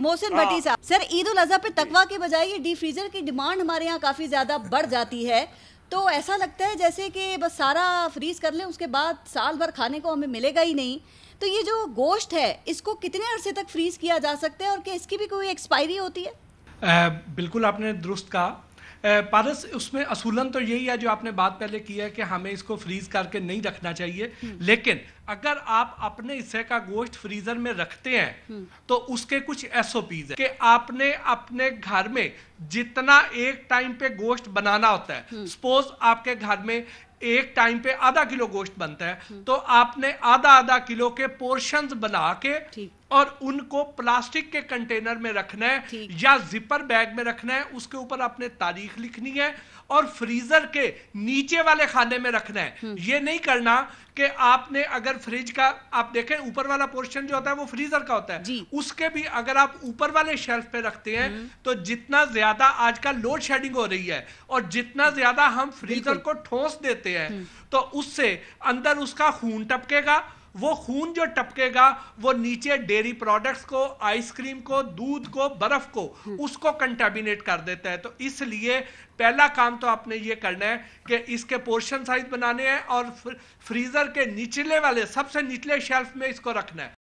मोहसिन हाँ। भट्टी साहब सर ईद उल अजहा पे तकवा के बजाय ये डी फ्रीजर की डिमांड हमारे यहाँ काफ़ी ज़्यादा बढ़ जाती है तो ऐसा लगता है जैसे कि बस सारा फ्रीज कर लें उसके बाद साल भर खाने को हमें मिलेगा ही नहीं तो ये जो गोश्त है इसको कितने अरसे तक फ्रीज किया जा सकता है और क्या इसकी भी कोई एक्सपायरी होती है आ, बिल्कुल आपने दुरुस्त कहा पारस उसमें असूलन तो यही है जो आपने बात पहले की है कि हमें इसको फ्रीज करके नहीं रखना चाहिए हम्म। लेकिन अगर आप अपने हिस्से का गोश्त फ्रीजर में रखते हैं हम्म। तो उसके कुछ एस ओ पीज है कि आपने अपने घर में जितना एक टाइम पे गोश्त बनाना होता है सपोज हम्म। आपके घर में एक टाइम पे आधा किलो गोश्त बनता है तो आपने आधा आधा किलो के पोर्शंस बना के और उनको प्लास्टिक के कंटेनर में रखना है या जिपर बैग में रखना है उसके ऊपर आपने तारीख लिखनी है और फ्रीजर के नीचे वाले खाने में रखना है हम्म। ये नहीं करना कि आपने अगर फ्रिज का आप देखें ऊपर वाला पोर्शन जो होता है वो फ्रीजर का होता है उसके भी अगर आप ऊपर वाले शेल्फ पे रखते हैं हम्म। तो जितना ज्यादा आजकल लोड शेडिंग हो रही है और जितना ज्यादा हम फ्रीजर को ठोस देते हैं हम्म। तो उससे अंदर उसका खून टपकेगा वो खून जो टपकेगा वो नीचे डेयरी प्रोडक्ट्स को आइसक्रीम को दूध को बर्फ को उसको कंटेमिनेट कर देता है तो इसलिए पहला काम तो आपने ये करना है कि इसके पोर्शन साइज बनाने हैं और फ्रीजर के निचले वाले सबसे निचले शेल्फ में इसको रखना है